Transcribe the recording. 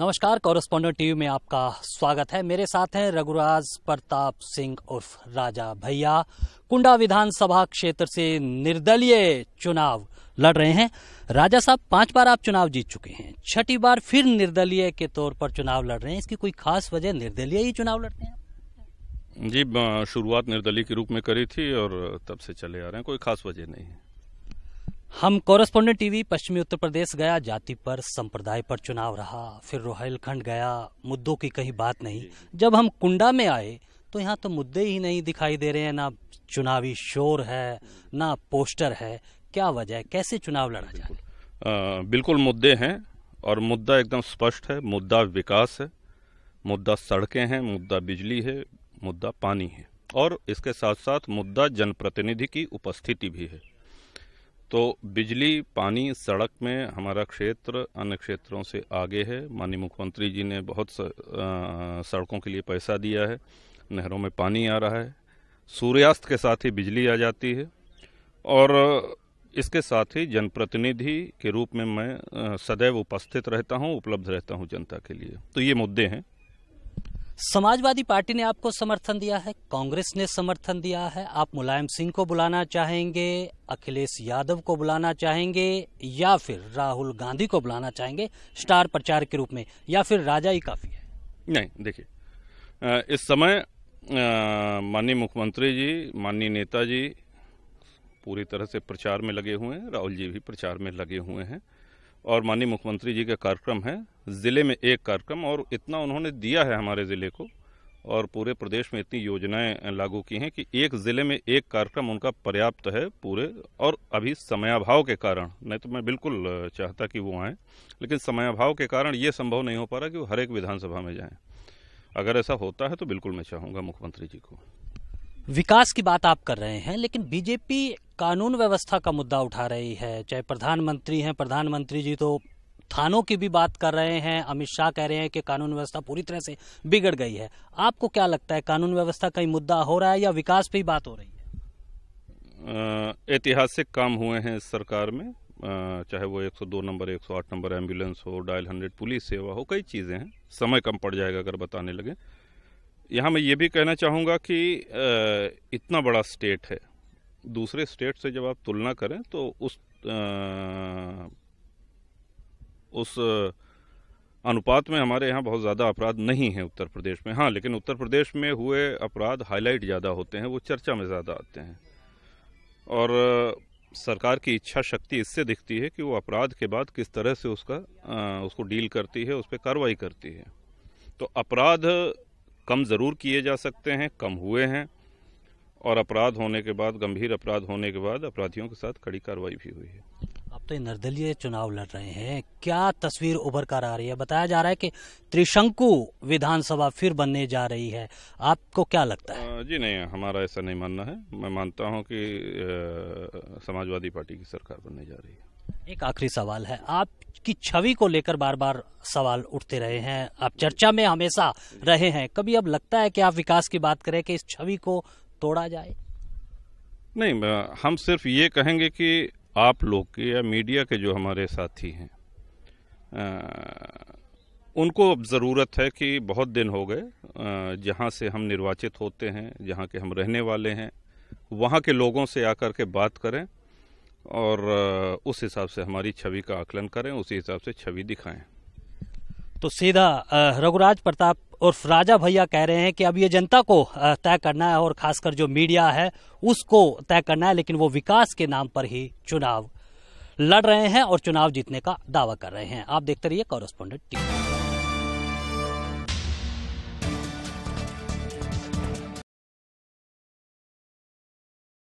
नमस्कार correspondent TV में आपका स्वागत है मेरे साथ हैं रघुराज प्रताप सिंह उर्फ राजा भैया कुंडा विधानसभा क्षेत्र से निर्दलीय चुनाव लड़ रहे हैं राजा साहब पांच बार आप चुनाव जीत चुके हैं छठी बार फिर निर्दलीय के तौर पर चुनाव लड़ रहे हैं इसकी कोई खास वजह निर्दलीय ही चुनाव लड़ते हैं जी शुरुआत निर्दलीय के रूप में करी थी और तब से चले आ रहे हैं कोई खास वजह नहीं है हम कॉरेस्पॉन्डेंट टीवी पश्चिमी उत्तर प्रदेश गया जाति पर संप्रदाय पर चुनाव रहा फिर रोहिलखंड गया मुद्दों की कहीं बात नहीं जब हम कुंडा में आए तो यहाँ तो मुद्दे ही नहीं दिखाई दे रहे हैं ना चुनावी शोर है ना पोस्टर है क्या वजह है कैसे चुनाव लड़ा जाए बिल्कुल, बिल्कुल मुद्दे हैं और मुद्दा एकदम स्पष्ट है मुद्दा विकास है मुद्दा सड़कें हैं मुद्दा बिजली है मुद्दा पानी है और इसके साथ साथ मुद्दा जनप्रतिनिधि की उपस्थिति भी है तो बिजली पानी सड़क में हमारा क्षेत्र अन्य क्षेत्रों से आगे है माननीय मुख्यमंत्री जी ने बहुत सड़कों के लिए पैसा दिया है नहरों में पानी आ रहा है सूर्यास्त के साथ ही बिजली आ जाती है और इसके साथ ही जनप्रतिनिधि के रूप में मैं सदैव उपस्थित रहता हूं उपलब्ध रहता हूं जनता के लिए तो ये मुद्दे हैं समाजवादी पार्टी ने आपको समर्थन दिया है कांग्रेस ने समर्थन दिया है आप मुलायम सिंह को बुलाना चाहेंगे अखिलेश यादव को बुलाना चाहेंगे या फिर राहुल गांधी को बुलाना चाहेंगे स्टार प्रचार के रूप में या फिर राजा ही काफी है नहीं देखिए इस समय माननीय मुख्यमंत्री जी माननीय नेता जी पूरी तरह से प्रचार में लगे हुए हैं राहुल जी भी प्रचार में लगे हुए हैं और माननीय मुख्यमंत्री जी का कार्यक्रम है ज़िले में एक कार्यक्रम और इतना उन्होंने दिया है हमारे ज़िले को और पूरे प्रदेश में इतनी योजनाएं लागू की हैं कि एक ज़िले में एक कार्यक्रम उनका पर्याप्त है पूरे और अभी समयाभाव के कारण नहीं तो मैं बिल्कुल चाहता कि वो आएँ लेकिन समयाभाव के कारण ये संभव नहीं हो पा रहा कि वो हर एक विधानसभा में जाएँ अगर ऐसा होता है तो बिल्कुल मैं चाहूँगा मुख्यमंत्री जी को विकास की बात आप कर रहे हैं लेकिन बीजेपी कानून व्यवस्था का मुद्दा उठा रही है चाहे प्रधानमंत्री हैं प्रधानमंत्री जी तो थानों की भी बात कर रहे हैं अमित शाह कह रहे हैं कि कानून व्यवस्था पूरी तरह से बिगड़ गई है आपको क्या लगता है कानून व्यवस्था का ही मुद्दा हो रहा है या विकास पे ही बात हो रही है ऐतिहासिक काम हुए हैं इस सरकार में चाहे वो 102 नंबर 108 नंबर एम्बुलेंस हो डायल हंड्रेड पुलिस सेवा हो कई चीज़ें हैं समय कम पड़ जाएगा अगर बताने लगे यहाँ मैं ये भी कहना चाहूँगा कि इतना बड़ा स्टेट है दूसरे स्टेट से जब आप तुलना करें तो उस उस अनुपात में हमारे यहाँ बहुत ज़्यादा अपराध नहीं है उत्तर प्रदेश में हाँ लेकिन उत्तर प्रदेश में हुए अपराध हाईलाइट ज़्यादा होते हैं वो चर्चा में ज़्यादा आते हैं और सरकार की इच्छा शक्ति इससे दिखती है कि वो अपराध के बाद किस तरह से उसका उसको डील करती है उस पर कार्रवाई करती है तो अपराध कम ज़रूर किए जा सकते हैं कम हुए हैं और अपराध होने के बाद गंभीर अपराध होने के बाद अपराधियों के साथ कड़ी कार्रवाई भी हुई है अब तो निर्दलीय चुनाव लड़ रहे हैं क्या तस्वीर उभर कर आ रही है बताया जा रहा है कि त्रिशंकु विधानसभा फिर बनने जा रही है आपको क्या लगता है जी नहीं हमारा ऐसा नहीं मानना है मैं मानता हूँ कि समाजवादी पार्टी की सरकार बनने जा रही है एक आखिरी सवाल है आपकी छवि को लेकर बार बार सवाल उठते रहे हैं आप चर्चा में हमेशा रहे हैं कभी अब लगता है कि आप विकास की बात करें कि इस छवि को तोड़ा जाए नहीं हम सिर्फ ये कहेंगे कि आप लोग के या मीडिया के जो हमारे साथी हैं उनको अब ज़रूरत है कि बहुत दिन हो गए जहाँ से हम निर्वाचित होते हैं जहाँ के हम रहने वाले हैं वहाँ के लोगों से आकर के बात करें और उस हिसाब से हमारी छवि का आकलन करें उसी हिसाब से छवि दिखाएं तो सीधा रघुराज प्रताप उर्फ राजा भैया कह रहे हैं कि अब ये जनता को तय करना है और खासकर जो मीडिया है उसको तय करना है लेकिन वो विकास के नाम पर ही चुनाव लड़ रहे हैं और चुनाव जीतने का दावा कर रहे हैं आप देखते रहिए कॉरेस्पॉन्डेंट टीवी